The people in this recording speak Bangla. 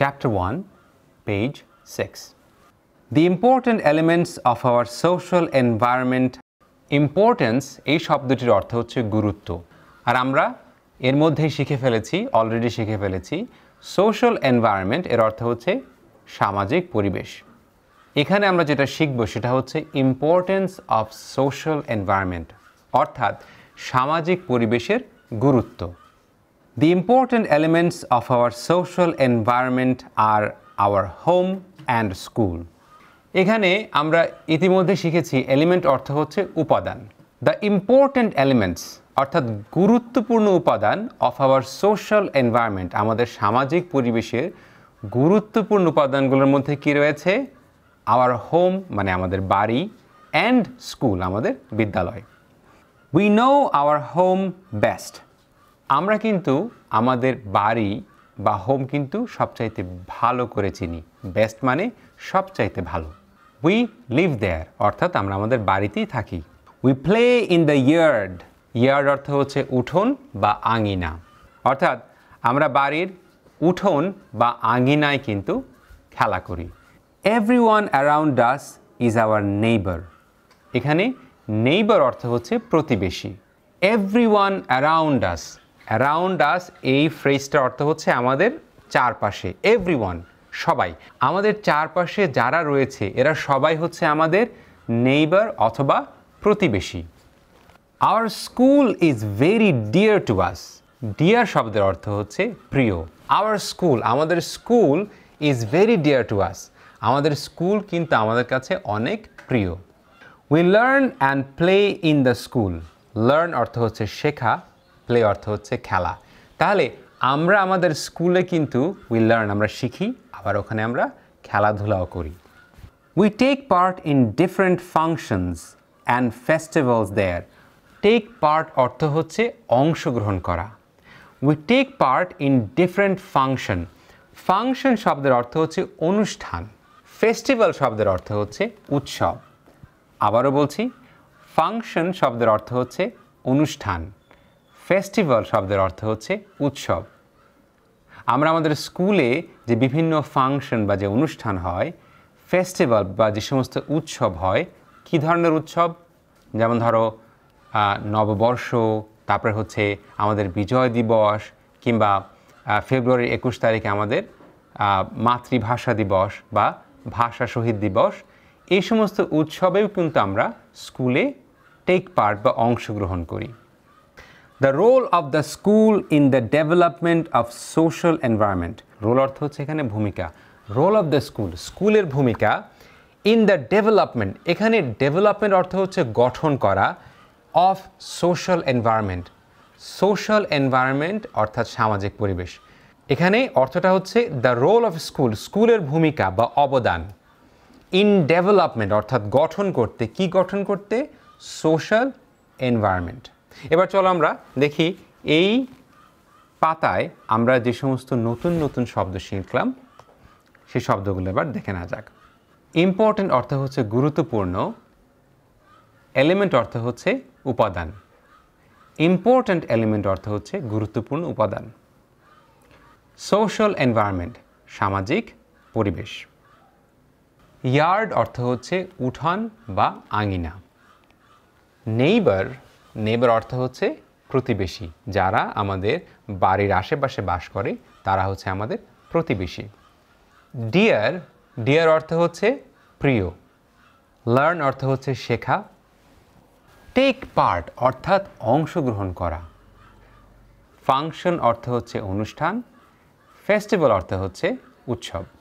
chapter 1, page 6. The important elements of our social environment importance এই শব্দটির অর্থ হচ্ছে গুরুত্ব আর আমরা এর মধ্যে শিখে ফেলেছি অলরেডি শিখে ফেলেছি সোশ্যাল এনভায়রনমেন্ট এর অর্থ হচ্ছে সামাজিক পরিবেশ এখানে আমরা যেটা শিখব সেটা হচ্ছে ইম্পর্টেন্স অফ সোশ্যাল এনভায়রনমেন্ট অর্থাৎ সামাজিক পরিবেশের গুরুত্ব The important elements of our social environment are our home and school. এখানে আমরা ইতিমধ্যে শিখেছি এলিমেন্ট অর্থ হচ্ছে উপাদান দ্য ইম্পর্ট্যান্ট এলিমেন্টস অর্থাৎ গুরুত্বপূর্ণ উপাদান অফ আওয়ার সোশ্যাল এনভায়রনমেন্ট আমাদের সামাজিক পরিবেশের গুরুত্বপূর্ণ উপাদানগুলোর মধ্যে কি রয়েছে আওয়ার হোম মানে আমাদের বাড়ি অ্যান্ড স্কুল আমাদের বিদ্যালয় we know our home best আমরা কিন্তু আমাদের বাড়ি বা হোম কিন্তু সবচাইতে ভালো করে চিনি বেস্ট মানে সবচাইতে ভালো উই লিভ দেয়ার অর্থাৎ আমরা আমাদের বাড়িতেই থাকি we play in the yard yard অর্থ হচ্ছে উঠোন বা আঙিনা অর্থাৎ আমরা বাড়ির উঠোন বা আঙিনায় কিন্তু খেলা করি every one around us is our neighbour এখানে নেইবার অর্থ হচ্ছে প্রতিবেশী every one around us around us এই ফ্রেজটার অর্থ হচ্ছে আমাদের চারপাশে এভরি সবাই আমাদের চারপাশে যারা রয়েছে এরা সবাই হচ্ছে আমাদের নেইবার অথবা প্রতিবেশী our school is very dear to us dear শব্দের অর্থ হচ্ছে প্রিয় আওয়ার স্কুল আমাদের স্কুল is very dear to us আমাদের স্কুল কিন্তু আমাদের কাছে অনেক প্রিয় we learn and play in the school learn অর্থ হচ্ছে শেখা প্লে অর্থ হচ্ছে খেলা তাহলে আমরা আমাদের স্কুলে কিন্তু উই লার্ন আমরা শিখি আবার ওখানে আমরা খেলাধুলাও করি we take part in different functions and festivals there take part অর্থ হচ্ছে অংশগ্রহণ করা we take part in different function function শব্দের অর্থ হচ্ছে অনুষ্ঠান ফেস্টিভ্যাল শব্দের অর্থ হচ্ছে উৎসব আবারও বলছি ফাংশন শব্দের অর্থ হচ্ছে অনুষ্ঠান ফেস্টিভ্যাল শব্দের অর্থ হচ্ছে উৎসব আমরা আমাদের স্কুলে যে বিভিন্ন ফাংশন বা যে অনুষ্ঠান হয় ফেস্টিভ্যাল বা যে সমস্ত উৎসব হয় কি ধরনের উৎসব যেমন ধরো নববর্ষ তারপরে হচ্ছে আমাদের বিজয় দিবস কিংবা ফেব্রুয়ারির একুশ তারিখে আমাদের মাতৃভাষা দিবস বা ভাষা শহীদ দিবস এই সমস্ত উৎসবেও কিন্তু আমরা স্কুলে টেক পার্ট বা অংশগ্রহণ করি the role of the school in the development of social environment role অর্থ হচ্ছে এখানে ভূমিকা রোল অফ দ্য স্কুল স্কুলের ভূমিকা ইন দ্য ডেভেলপমেন্ট এখানে ডেভেলপমেন্ট অর্থ হচ্ছে গঠন করা of social environment social environment অর্থাৎ সামাজিক পরিবেশ এখানে অর্থটা হচ্ছে দ্য রোল অফ স্কুল স্কুলের ভূমিকা বা অবদান ইন ডেভেলপমেন্ট অর্থাৎ গঠন করতে কি গঠন করতে সোশ্যাল এনভায়রনমেন্ট এবার চলো আমরা দেখি এই পাতায় আমরা যে সমস্ত নতুন নতুন শব্দ শিখলাম সেই শব্দগুলো এবার দেখে না যাক ইম্পর্ট্যান্ট অর্থ হচ্ছে গুরুত্বপূর্ণ এলিমেন্ট অর্থ হচ্ছে উপাদান ইম্পর্ট্যান্ট এলিমেন্ট অর্থ হচ্ছে গুরুত্বপূর্ণ উপাদান সোশ্যাল এনভায়রনমেন্ট সামাজিক পরিবেশ ইয়ার্ড অর্থ হচ্ছে উঠান বা আঙিনা নেইবার নেবার অর্থ হচ্ছে প্রতিবেশী যারা আমাদের বাড়ির আশেপাশে বাস করে তারা হচ্ছে আমাদের প্রতিবেশী ডিয়ার ডিয়ার অর্থ হচ্ছে প্রিয় লার্ন অর্থ হচ্ছে শেখা টেক পার্ট অর্থাৎ অংশগ্রহণ করা ফাংশন অর্থ হচ্ছে অনুষ্ঠান ফেস্টিভ্যাল অর্থ হচ্ছে উৎসব